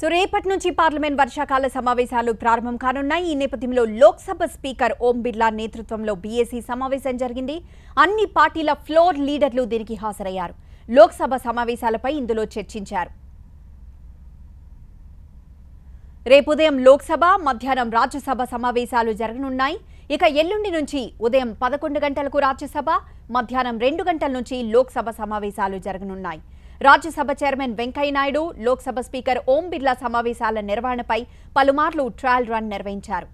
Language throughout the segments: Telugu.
సో రేపటి నుంచి పార్లమెంట్ వర్షాకాల సమావేశాలు ప్రారంభం కానున్నాయి ఈ నేపథ్యంలో లోక్సభ స్పీకర్ ఓం బిర్లా నేతృత్వంలో బీఎస్సీ సమావేశం జరిగింది అన్ని పార్టీల ఫ్లోర్ లీడర్లు దీనికి హాజరయ్యారు లోక్సభ సమావేశాలపై ఇందులో చర్చించారు రేపు ఉదయం లోక్సభ మధ్యాహ్నం రాజ్యసభ సమావేశాలు జరగనున్నాయి ఇక ఎల్లుండి నుంచి ఉదయం పదకొండు గంటలకు రాజ్యసభ మధ్యాహ్నం రెండు గంటల నుంచి లోక్సభ సమావేశాలు జరగనున్నాయి రాజ్యసభ చైర్మన్ వెంకయ్యనాయుడు లోక్సభ స్పీకర్ ఓం బిర్లా సమావేశాల నిర్వహణపై పలుమార్లు ట్రయల్ రన్ నిర్వహించారు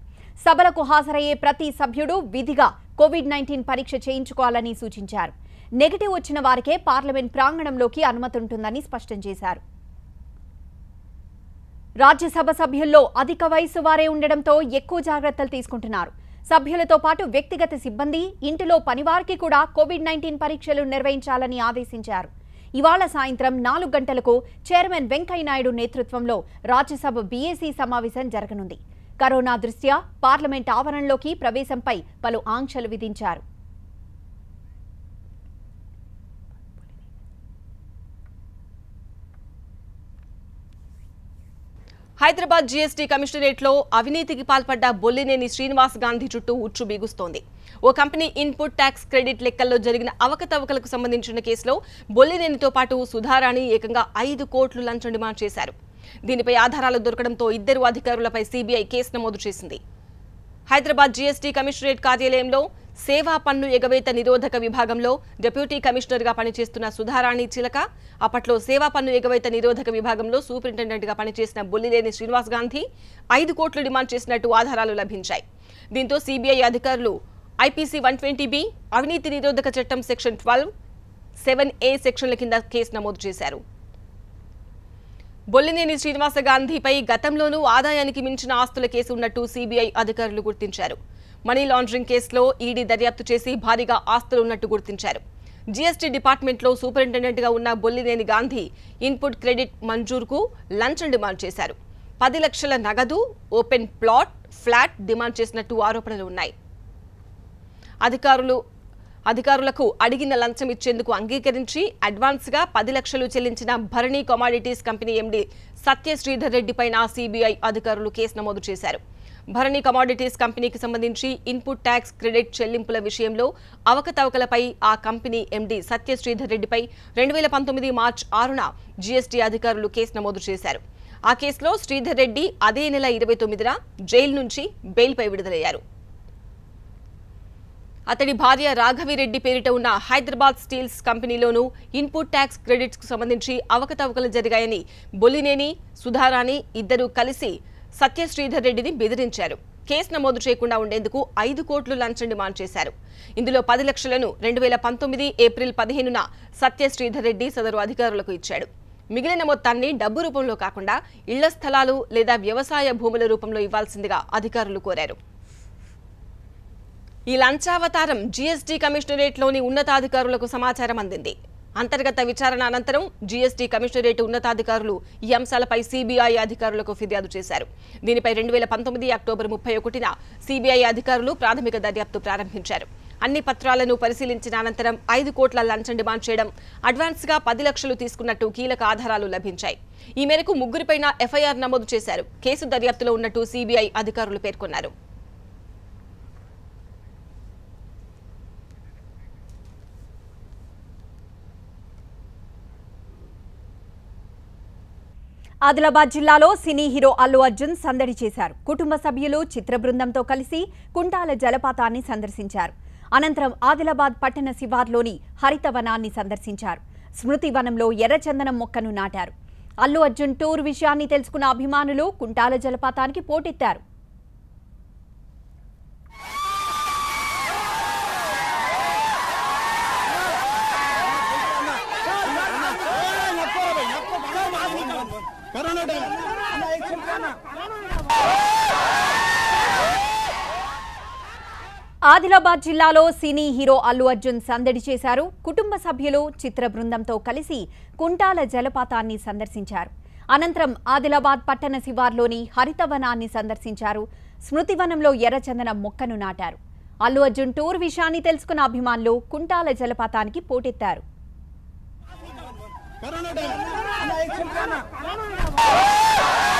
సభలకు హాజరయ్యే ప్రతి సభ్యుడు విధిగా కోవిడ్ నైన్టీన్ పరీక్ష చేయించుకోవాలని సూచించారు నెగిటివ్ వచ్చిన వారికే పార్లమెంట్ ప్రాంగణంలోకి ఉంటుందని స్పష్టం చేశారు రాజ్యసభ సభ్యుల్లో అధిక వయసు వారే ఉండడంతో ఎక్కువ జాగ్రత్తలు తీసుకుంటున్నారు సభ్యులతో పాటు వ్యక్తిగత సిబ్బంది ఇంటిలో పనివారికి కూడా కోవిడ్ నైన్టీన్ పరీక్షలు నిర్వహించాలని ఆదేశించారు ఇవాళ సాయంత్రం నాలుగు గంటలకు చైర్మన్ వెంకయ్యనాయుడు నేతృత్వంలో రాజ్యసభ బీఏసీ సమావేశం జరగనుంది కరోనా దృష్ట్యా పార్లమెంట్ ఆవరణలోకి ప్రవేశంపై పలు ఆంక్షలు విధించారు హైదరాబాద్ జీఎస్టీ కమిషనరేట్లో అవినీతికి పాల్పడ్డ బొల్లినేని శ్రీనివాస్ గాంధీ చుట్టూ ఉచ్చు బిగుస్తోంది ఓ కంపెనీ ఇన్పుట్ ట్యాక్స్ క్రెడిట్ లెక్కల్లో జరిగిన అవకతవకలకు సంబంధించిన కేసులో బొల్లినేనితో పాటు సుధారాణి ఏకంగా ఐదు కోట్లు లంచం డిమాండ్ చేశారు దీనిపై ఆధారాలు దొరకడంతో ఇద్దరు అధికారులపై సీబీఐ కేసు నమోదు చేసింది హైదరాబాద్ జీఎస్టీ కమిషనరేట్ కార్యాలయంలో సేవా పన్ను ఎగవేత నిరోధక విభాగంలో డిప్యూటీ కమిషనర్గా పనిచేస్తున్న సుధారాణి చిలక అప్పట్లో సేవా పన్ను ఎగవేత నిరోధక విభాగంలో సూపరింటెండెంట్గా పనిచేసిన బొల్లిలేని శ్రీనివాస్ గాంధీ ఐదు కోట్లు డిమాండ్ చేసినట్టు ఆధారాలు లభించాయి దీంతో సిబిఐ అధికారులు ఐపీసీ వన్ ట్వంటీ బి అవినీతి నిరోధక చట్టం సెక్షన్ ట్వెల్వ్ సెవెన్ ఏ సెక్షన్ల కింద కేసు నమోదు చేశారు బొల్లినేని శ్రీనివాస గాంధీపై గతంలోనూ ఆదాయానికి మించిన ఆస్తుల కేసు ఉన్నట్టు సిబిఐ అధికారులు గుర్తించారు మనీ లాండరింగ్ కేసులో ఈడీ దర్యాప్తు చేసి భారీగా ఆస్తులు ఉన్నట్టు గుర్తించారు జీఎస్టీ డిపార్ట్మెంట్లో సూపరింటెండెంట్గా ఉన్న బొల్లినేని గాంధీ ఇన్పుట్ క్రెడిట్ మంజూర్కు లంచం డిమాండ్ చేశారు పది లక్షల నగదు ఓపెన్ ప్లాట్ ఫ్లాట్ డిమాండ్ చేసినట్టు ఆరోపణలు ఉన్నాయి అధికారులు అధికారులకు అడిగిన లంచం ఇచ్చేందుకు అంగీకరించి అడ్వాన్స్గా పది లక్షలు చెల్లించిన Bharani commodities company MD Satya Sridhar రెడ్డిపైన సిబిఐ అధికారులు కేసు నమోదు చేశారు భరణి కమాడిటీస్ కంపెనీకి సంబంధించి ఇన్పుట్ ట్యాక్స్ క్రెడిట్ చెల్లింపుల విషయంలో అవకతవకలపై ఆ కంపెనీ ఎండీ శ్రీధర్ రెడ్డిపై రెండు వేల పంతొమ్మిది మార్చి ఆరున జీఎస్టీ అధికారులు కేసు నమోదు చేశారు ఆ కేసులో శ్రీధర్ రెడ్డి అదే నెల ఇరవై తొమ్మిదిన జైలు నుంచి బెయిల్పై విడుదలయ్యారు అతడి భార్య రాఘవిరెడ్డి పేరిట ఉన్న హైదరాబాద్ స్టీల్స్ కంపెనీలోనూ ఇన్పుట్ ట్యాక్స్ కు సంబంధించి అవకతవకలు జరిగాయని బొలినేని సుధారాణి ఇద్దరూ కలిసి సత్య శ్రీధర్ రెడ్డిని బెదిరించారు కేసు నమోదు చేయకుండా ఉండేందుకు ఐదు కోట్లు లంచం డిమాండ్ చేశారు ఇందులో పది లక్షలను రెండు వేల పంతొమ్మిది ఏప్రిల్ పదిహేనున సత్య శ్రీధర్ రెడ్డి సదరు అధికారులకు ఇచ్చాడు మిగిలిన మొత్తాన్ని డబ్బు రూపంలో కాకుండా ఇళ్ల స్థలాలు లేదా వ్యవసాయ భూముల రూపంలో ఇవ్వాల్సిందిగా అధికారులు కోరారు ఈ లంచావతారం జీఎస్టీ కమిషనరేట్లోని ఉన్నతాధికారులకు సమాచారం అందింది అంతర్గత విచారణ అనంతరం జీఎస్టీ కమిషనరేట్ ఉన్నతాధికారులు ఈ అంశాలపై సీబీఐ అధికారులకు ఫిర్యాదు చేశారు దీనిపై రెండు వేల పంతొమ్మిది అక్టోబర్ ముప్పై ఒకటిన సీబీఐ అధికారులు ప్రాథమిక దర్యాప్తు ప్రారంభించారు అన్ని పత్రాలను పరిశీలించిన అనంతరం ఐదు కోట్ల లంచం డిమాండ్ చేయడం అడ్వాన్స్గా పది లక్షలు తీసుకున్నట్టు కీలక ఆధారాలు లభించాయి ఈ మేరకు ముగ్గురిపైన ఎఫ్ఐఆర్ నమోదు చేశారు కేసు దర్యాప్తులో ఉన్నట్టు సీబీఐ అధికారులు పేర్కొన్నారు ఆదిలాబాద్ జిల్లాలో సినీ హీరో అల్లు అర్జున్ సందడి చేశారు కుటుంబ సభ్యులు చిత్ర బృందంతో కలిసి కుంటాల జలపాతాన్ని సందర్శించారు అనంతరం ఆదిలాబాద్ పట్టణ శివార్లోని హరితవనాన్ని సందర్శించారు స్మృతి వనంలో ఎర్రచందనం మొక్కను నాటారు అల్లు అర్జున్ టూర్ విషయాన్ని తెలుసుకున్న అభిమానులు కుంటాల జలపాతానికి పోటెత్తారు ఆదిలాబాద్ జిల్లాలో సినీ హీరో అల్లు అర్జున్ సందడి చేశారు కుటుంబ సభ్యులు చిత్ర బృందంతో కలిసి కుంటాల జలపాతాన్ని సందర్శించారు అనంతరం ఆదిలాబాద్ పట్టణ శివార్లోని హరితవనాన్ని సందర్శించారు స్మృతివనంలో ఎర్రచందన మొక్కను నాటారు అల్లు అర్జున్ టూర్ విషయాన్ని తెలుసుకున్న అభిమానులు కుంటాల జలపాతానికి పోటెత్తారు కరోనా